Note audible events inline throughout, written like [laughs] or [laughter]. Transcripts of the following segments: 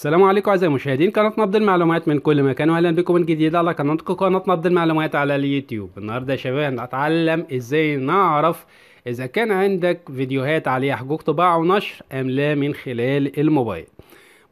السلام عليكم اعزائي المشاهدين قناه نبض المعلومات من كل مكان واهلا بكم من جديد على قناتكم قناه نبض المعلومات على اليوتيوب النهارده يا شباب هنتعلم ازاي نعرف اذا كان عندك فيديوهات عليها حقوق طباعه ونشر ام لا من خلال الموبايل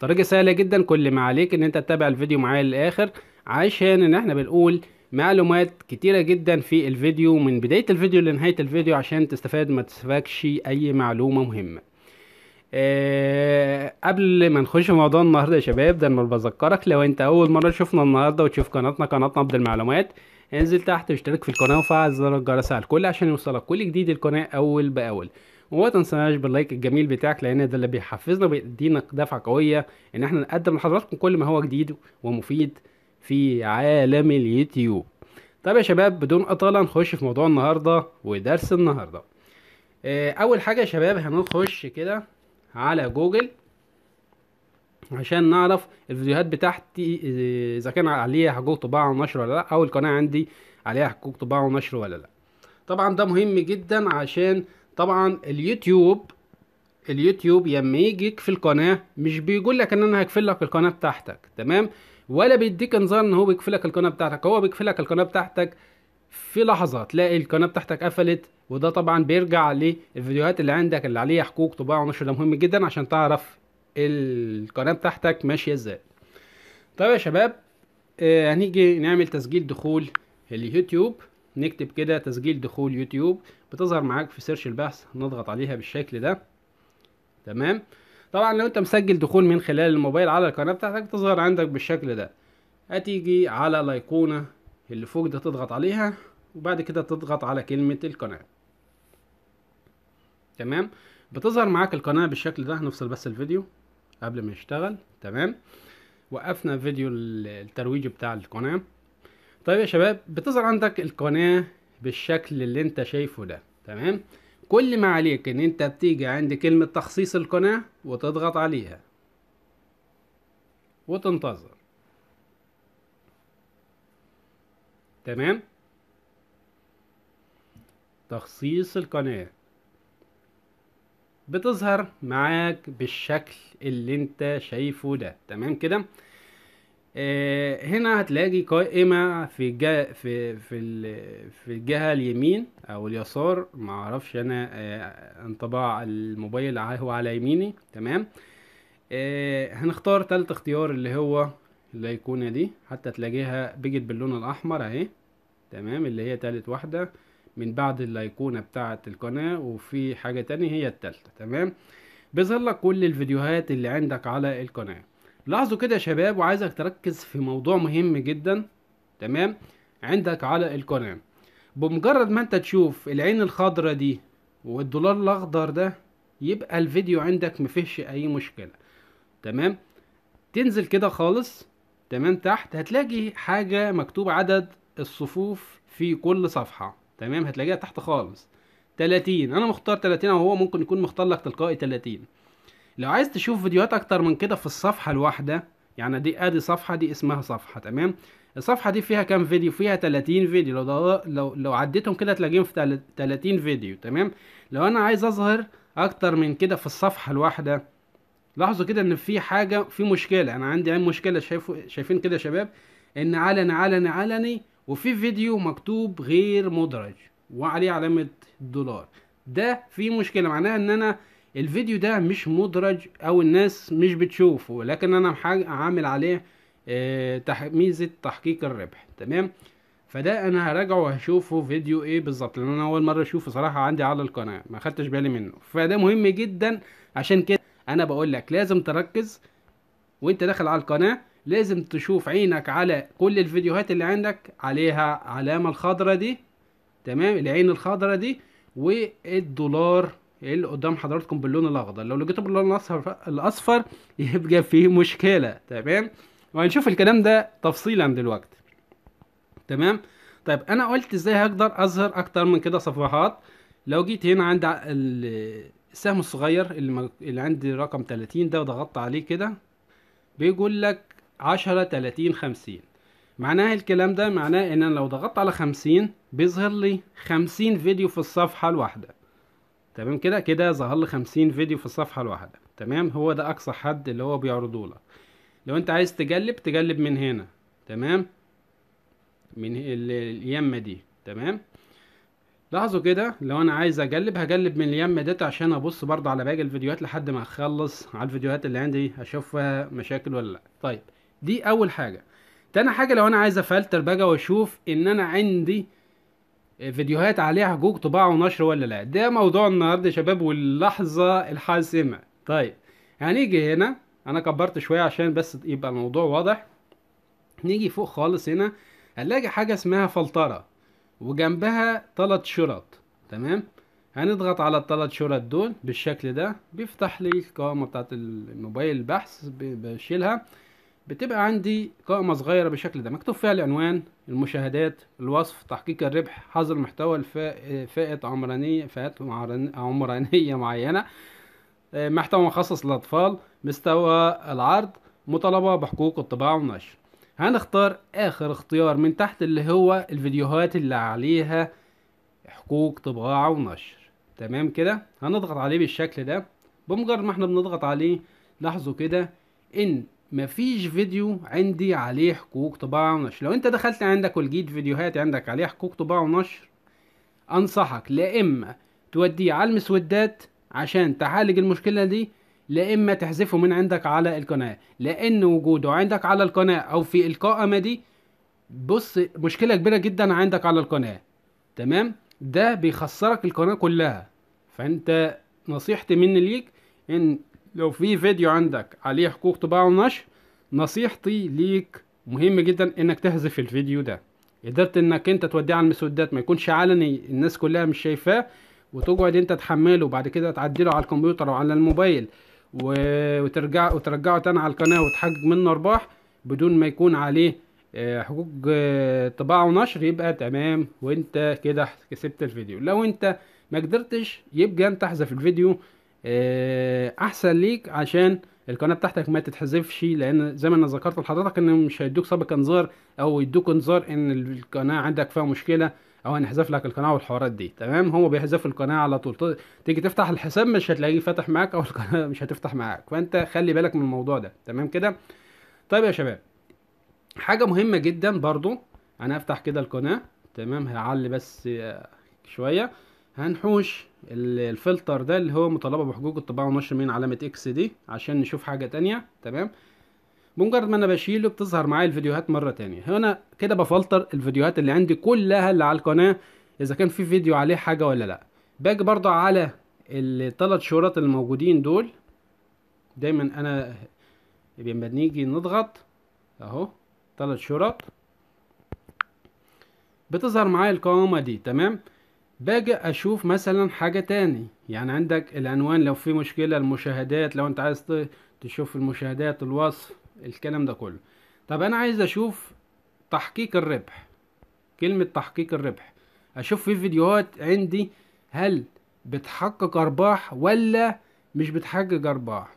طريقه سهله جدا كل ما عليك ان انت تتابع الفيديو معايا للاخر عشان ان احنا بنقول معلومات كتيره جدا في الفيديو من بدايه الفيديو لنهايه الفيديو عشان تستفاد ما تسفكش اي معلومه مهمه أه قبل ما نخش في موضوع النهارده يا شباب ده انا بذكرك لو انت اول مره تشوفنا النهارده وتشوف قناتنا قناتنا عبد المعلومات انزل تحت واشترك في القناه وفعل زر الجرس على الكل عشان يوصلك كل جديد القناه اول باول وما تنساش باللايك الجميل بتاعك لان ده اللي بيحفزنا وبيدينا دفعه قويه ان احنا نقدم لحضراتكم كل ما هو جديد ومفيد في عالم اليوتيوب طب يا شباب بدون اطاله نخش في موضوع النهارده ودرس النهارده آه، اول حاجه يا شباب هنخش كده على جوجل عشان نعرف الفيديوهات بتاعتي اذا كان عليها حقوق طباعه ونشر ولا لا او القناه عندي عليها حقوق طباعه ونشر ولا لا طبعا ده مهم جدا عشان طبعا اليوتيوب اليوتيوب لما يجيك في القناه مش بيقول لك ان انا هقفل لك القناه بتاعتك تمام ولا بيديك انذار ان هو بيقفل لك القناه بتاعتك هو بيقفل لك القناه بتاعتك في لحظه تلاقي القناه بتاعتك قفلت وده طبعا بيرجع للفيديوهات اللي عندك اللي عليها حقوق طباعه ونشر ده مهم جدا عشان تعرف القناه بتاعتك ماشيه ازاي طيب يا شباب آه هنيجي نعمل تسجيل دخول اليوتيوب نكتب كده تسجيل دخول يوتيوب بتظهر معاك في سيرش البحث نضغط عليها بالشكل ده تمام طبعا لو انت مسجل دخول من خلال الموبايل على القناه بتاعتك بتظهر عندك بالشكل ده هتيجي على الايقونه اللي فوق ده تضغط عليها وبعد كده تضغط على كلمة القناة تمام بتظهر معاك القناة بالشكل ده هنفصل بس الفيديو قبل ما يشتغل تمام وقفنا فيديو الترويج بتاع القناة طيب يا شباب بتظهر عندك القناة بالشكل اللي انت شايفه ده تمام كل ما عليك ان انت بتيجي عند كلمة تخصيص القناة وتضغط عليها وتنتظر تمام تخصيص القناة بتظهر معاك بالشكل اللي انت شايفه ده تمام كده آه هنا هتلاقي قائمة في الجهة في في في الجهة اليمين أو اليسار معرفش أنا آه انطباع الموبايل هو على يميني تمام آه هنختار تالت اختيار اللي هو الأيقونة دي حتى تلاقيها بقت باللون الأحمر أهي تمام اللي هي تالت واحدة من بعد الأيقونة بتاعة القناة وفي حاجة تانية هي التالتة تمام بيظهر لك كل الفيديوهات اللي عندك على القناة لاحظوا كده يا شباب وعايزك تركز في موضوع مهم جدا تمام عندك على القناة بمجرد ما انت تشوف العين الخضرة دي والدولار الاخضر ده يبقى الفيديو عندك مفيهش اي مشكلة تمام تنزل كده خالص تمام تحت هتلاقي حاجة مكتوب عدد الصفوف في كل صفحة تمام هتلاقيها تحت خالص 30 انا مختار 30 او هو ممكن يكون مختار لك تلقائي 30 لو عايز تشوف فيديوهات اكتر من كده في الصفحة الواحدة يعني دي ادي صفحة دي اسمها صفحة تمام الصفحة دي فيها كام فيديو فيها 30 فيديو لو لو لو عديتهم كده هتلاقيهم في 30 فيديو تمام لو انا عايز اظهر اكتر من كده في الصفحة الواحدة لاحظوا كده ان في حاجه في مشكله انا عندي عين مشكله شايفو شايفين كده يا شباب ان علني علني علني وفي فيديو مكتوب غير مدرج وعليه علامه دولار ده في مشكله معناها ان انا الفيديو ده مش مدرج او الناس مش بتشوفه لكن انا عامل عليه آه، ميزه تحقيق الربح تمام فده انا هراجعه وهشوفه فيديو ايه بالظبط لان انا اول مره اشوفه صراحه عندي على القناه ما خدتش بالي منه فده مهم جدا عشان كده انا بقول لك لازم تركز وانت داخل على القناه لازم تشوف عينك على كل الفيديوهات اللي عندك عليها علامه الخضره دي تمام العين الخضره دي والدولار اللي قدام حضراتكم باللون الاخضر لو لقيته باللون الاصفر الاصفر [laughs] يبقى فيه مشكله تمام وهنشوف الكلام ده تفصيلا دلوقتي تمام طيب انا قلت ازاي هقدر اظهر اكتر من كده صفحات لو جيت هنا عند السهم الصغير اللي, م... اللي عندي رقم 30 ده ضغطت عليه كده بيقول لك 10 30 50 معناه الكلام ده معناه ان انا لو ضغطت على 50 بيظهر لي 50 فيديو في الصفحه الواحده تمام كده كده ظهر لي 50 فيديو في الصفحه الواحده تمام هو ده اقصى حد اللي هو بيعرضه لك لو انت عايز تجلب تجلب من هنا تمام من اليمه دي تمام لاحظوا كده لو انا عايز اجلب هجلب من اليم ديت عشان ابص برضه على باقي الفيديوهات لحد ما اخلص على الفيديوهات اللي عندي فيها مشاكل ولا لا طيب دي اول حاجه تاني حاجه لو انا عايز افلتر بقى واشوف ان انا عندي فيديوهات عليها حقوق طباعه ونشر ولا لا ده موضوع النهارده يا شباب واللحظه الحاسمه طيب هنيجي هنا انا كبرت شويه عشان بس يبقى الموضوع واضح نيجي فوق خالص هنا هنلاقي حاجه اسمها فلتره وجنبها ثلاث شرط تمام هنضغط على الثلاث شرط دول بالشكل ده بيفتح لي القائمة بتاعت الموبايل البحث بشيلها بتبقى عندي قائمة صغيرة بالشكل ده مكتوب فيها العنوان المشاهدات الوصف تحقيق الربح حظر محتوى فئة عمرانية فئات عمرانية [laughs] معينة آه، محتوى مخصص للأطفال مستوى العرض مطالبة بحقوق الطباعة والنشر هنختار اخر اختيار من تحت اللي هو الفيديوهات اللي عليها حقوق طباعة ونشر تمام كده هنضغط عليه بالشكل ده بمجرد ما احنا بنضغط عليه لاحظوا كده ان مفيش فيديو عندي عليه حقوق طباعة ونشر لو انت دخلت عندك ولقيت فيديوهات عندك عليه حقوق طباعة ونشر انصحك لا اما توديه على المسودات عشان تعالج المشكلة دي لا اما تحذفه من عندك على القناه لان وجوده عندك على القناه او في القائمه دي بص مشكله كبيره جدا عندك على القناه تمام ده بيخسرك القناه كلها فانت نصيحتي مني ليك ان لو في فيديو عندك عليه حقوق طباعه ونشر نصيحتي ليك مهم جدا انك تحذف الفيديو ده قدرت انك انت توديه على المسودات ما يكونش علني الناس كلها مش شايفاه وتقعد انت تحمله وبعد كده تعدله على الكمبيوتر وعلى الموبايل وترجع وترجعه تاني على القناه وتحقق منه ارباح بدون ما يكون عليه آه، حقوق آه، طباعه ونشر يبقى تمام وانت كده كسبت الفيديو لو انت ما قدرتش يبقى انت احذف الفيديو آه، احسن ليك عشان القناه بتاعتك ما تتحذفش لان زي ما انا ذكرت لحضرتك ان مش هيدوك سابق انذار او يدوك انذار ان القناه عندك فيها مشكله او هنحذف لك القناه والحوارات دي تمام هو بيحذف القناه على طول تيجي تفتح الحساب مش هتلاقيه فاتح معاك او [laughs] القناه مش هتفتح معاك فانت خلي بالك من الموضوع ده تمام كده طيب يا شباب حاجه مهمه جدا برضو انا هفتح كده القناه تمام هعلي بس شويه هنحوش الفلتر ده اللي هو مطالبه بحقوق الطباعه ونشر من علامه اكس دي عشان نشوف حاجه تانية تمام بمجرد ما انا بشيله بتظهر معايا الفيديوهات مره تانية هنا كده بفلتر الفيديوهات اللي عندي كلها اللي على القناه اذا كان في فيديو عليه حاجه ولا لا باجي برضو على الثلاث شورات الموجودين دول دايما انا لما بنيجي نضغط اهو ثلاث شورات بتظهر معايا القوامة دي تمام باجي اشوف مثلا حاجة تاني يعني عندك العنوان لو في مشكلة المشاهدات لو انت عايز تشوف المشاهدات الوصف الكلام ده كله طب انا عايز اشوف تحقيق الربح كلمة تحقيق الربح اشوف في فيديوهات عندي هل بتحقق ارباح ولا مش بتحقق ارباح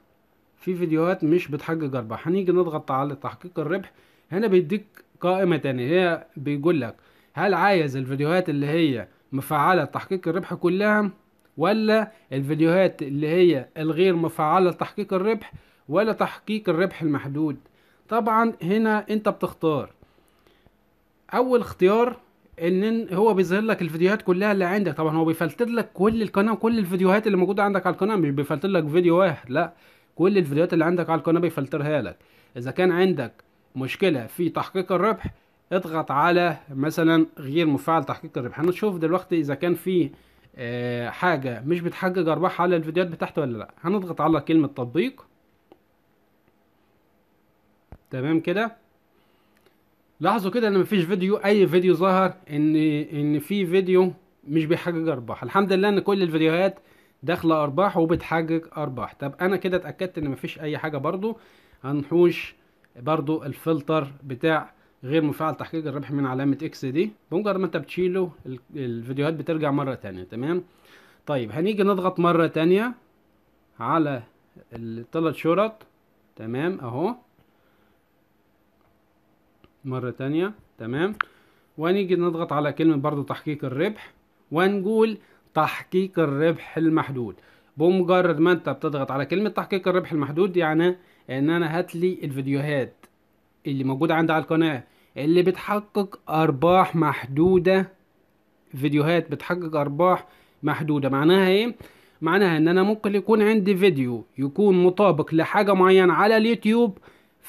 في فيديوهات مش بتحقق ارباح هنيجي نضغط على تحقيق الربح هنا بيديك قائمة تانية هي بيقول لك هل عايز الفيديوهات اللي هي مفعلة تحقيق الربح كلها ولا الفيديوهات اللي هي الغير مفعلة تحقيق الربح ولا تحقيق الربح المحدود طبعا هنا انت بتختار اول اختيار ان هو بيظهر لك الفيديوهات كلها اللي عندك طبعا هو بيفلتر لك كل القناه وكل الفيديوهات اللي موجوده عندك على القناه مش بيفلتر لك فيديو واحد لا كل الفيديوهات اللي عندك على القناه بيفلترها لك اذا كان عندك مشكله في تحقيق الربح اضغط على مثلا غير مفعل تحقيق الربح هنشوف دلوقتي اذا كان في آه، حاجه مش بتحقق ارباح على الفيديوهات بتاعتي ولا لا هنضغط على كلمه تطبيق تمام كده لاحظوا كده ان مفيش فيديو اي فيديو ظهر ان ان في فيديو مش بيحقق ارباح الحمد لله ان كل الفيديوهات داخله ارباح وبتحقق ارباح طب انا كده اتاكدت ان مفيش اي حاجه برضو هنحوش برضو الفلتر بتاع غير مفعل تحقيق الربح من علامة اكس دي بمجرد ما انت بتشيله الفيديوهات بترجع مرة تانية تمام طيب هنيجي نضغط مرة تانية على الثلاث شرط تمام اهو مرة تانية تمام ونيجي نضغط على كلمة برضو تحقيق الربح ونقول تحقيق الربح المحدود بمجرد ما انت بتضغط على كلمة تحقيق الربح المحدود يعني ان انا هاتلي الفيديوهات اللي موجودة عندي على القناة اللي بتحقق ارباح محدودة فيديوهات بتحقق ارباح محدودة معناها ايه معناها ان انا ممكن يكون عندي فيديو يكون مطابق لحاجة معينة على اليوتيوب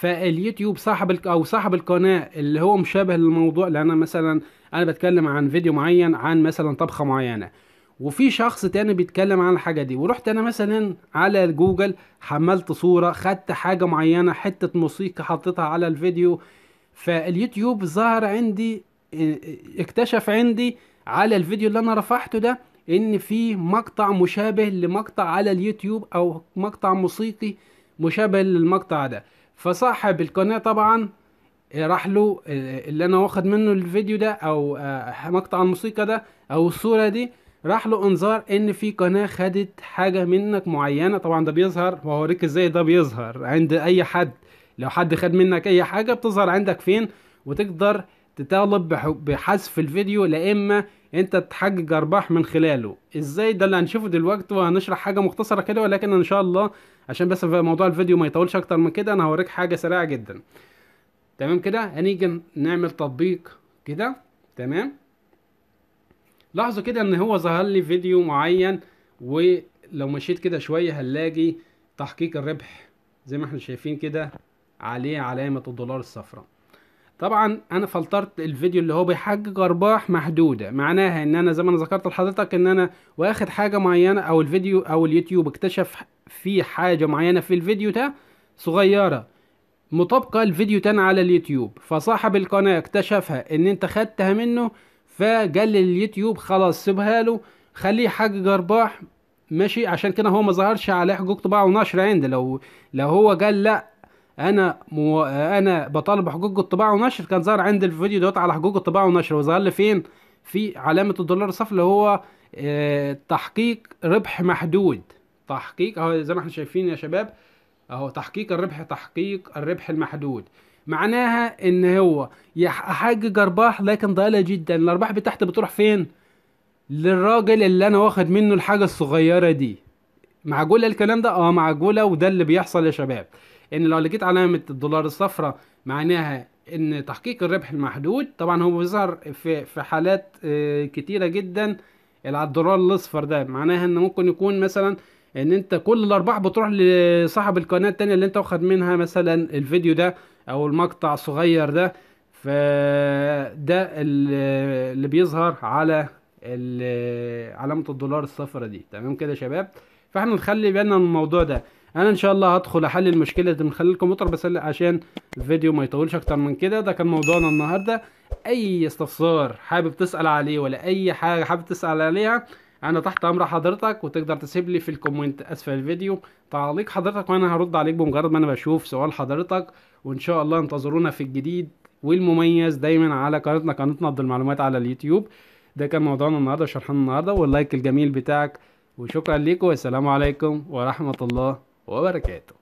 فاليوتيوب صاحب ال... او صاحب القناه اللي هو مشابه للموضوع اللي انا مثلا انا بتكلم عن فيديو معين عن مثلا طبخه معينه وفي شخص تاني بيتكلم عن الحاجه دي ورحت انا مثلا على جوجل حملت صوره خدت حاجه معينه حته موسيقى حطيتها على الفيديو فاليوتيوب ظهر عندي آه، آه، اكتشف عندي على الفيديو اللي انا رفعته ده ان في مقطع مشابه لمقطع على اليوتيوب او مقطع موسيقي مشابه للمقطع ده فصاحب القناه طبعا آه، راح له آه، اللي انا واخد منه الفيديو ده او آه، مقطع الموسيقى ده او الصوره دي راح له انذار ان في قناه خدت حاجه منك معينه طبعا ده بيظهر وهوريك ازاي ده بيظهر عند اي حد لو حد خد منك اي حاجه بتظهر عندك فين وتقدر تطالب بحذف الفيديو لا اما انت تحقق ارباح من خلاله ازاي ده اللي هنشوفه دلوقتي وهنشرح حاجه مختصره كده ولكن ان شاء الله عشان بس في موضوع الفيديو ما يطولش اكتر من كده انا هوريك حاجه سريعه جدا تمام كده هنيجي نعمل تطبيق كده تمام لاحظوا كده ان هو ظهر لي فيديو معين ولو مشيت كده شويه هنلاقي تحقيق الربح زي ما احنا شايفين كده عليه علامه الدولار الصفراء طبعا انا فلترت الفيديو اللي هو بيحقق ارباح محدوده معناها ان انا زي ما انا ذكرت لحضرتك ان انا واخد حاجه معينه او الفيديو او اليوتيوب اكتشف في حاجة معينة في الفيديو ده صغيرة مطابقة لفيديو تاني على اليوتيوب فصاحب القناة اكتشفها ان انت خدتها منه فجل اليوتيوب خلاص سيبها له خليه يحقق ارباح ماشي عشان كده هو ما ظهرش على حقوق طباعة ونشر عند لو لو هو قال لا انا مو انا بطالب بحقوق الطباعة ونشر كان ظهر عند الفيديو دوت على حقوق الطباعة ونشر وظهر لي فين في علامة الدولار الصفر اللي هو آه، تحقيق ربح محدود تحقيق اهو زي ما احنا شايفين يا شباب اهو تحقيق الربح تحقيق الربح المحدود معناها ان هو يحقق ارباح لكن ضئيله جدا الارباح بتاعتي بتروح فين للراجل اللي انا واخد منه الحاجه الصغيره دي معقوله الكلام ده اه معقوله وده اللي بيحصل يا شباب ان لو لقيت علامه الدولار الصفراء معناها ان تحقيق الربح المحدود طبعا هو بيظهر في في حالات آه، كتيره جدا الدولار الاصفر ده معناها ان ممكن يكون مثلا ان انت كل الارباح بتروح لصاحب القناه التانية اللي انت واخد منها مثلا الفيديو ده او المقطع الصغير ده فده اللي بيظهر على علامه الدولار الصفرة دي تمام كده يا شباب فاحنا نخلي بالنا من الموضوع ده انا ان شاء الله هدخل احل المشكله دي من خلال الكمبيوتر بس عشان الفيديو ما يطولش اكتر من كده ده كان موضوعنا النهارده اي استفسار حابب تسال عليه ولا اي حاجه حابب تسال عليها انا تحت امر حضرتك وتقدر تسيب لي في الكومنت اسفل الفيديو تعليق حضرتك وانا هرد عليك بمجرد ما انا بشوف سؤال حضرتك وان شاء الله انتظرونا في الجديد والمميز دايما على قناتنا قناه نبض المعلومات على اليوتيوب ده كان موضوعنا النهارده وشرحنا النهارده واللايك الجميل بتاعك وشكرا ليكم والسلام عليكم ورحمه الله وبركاته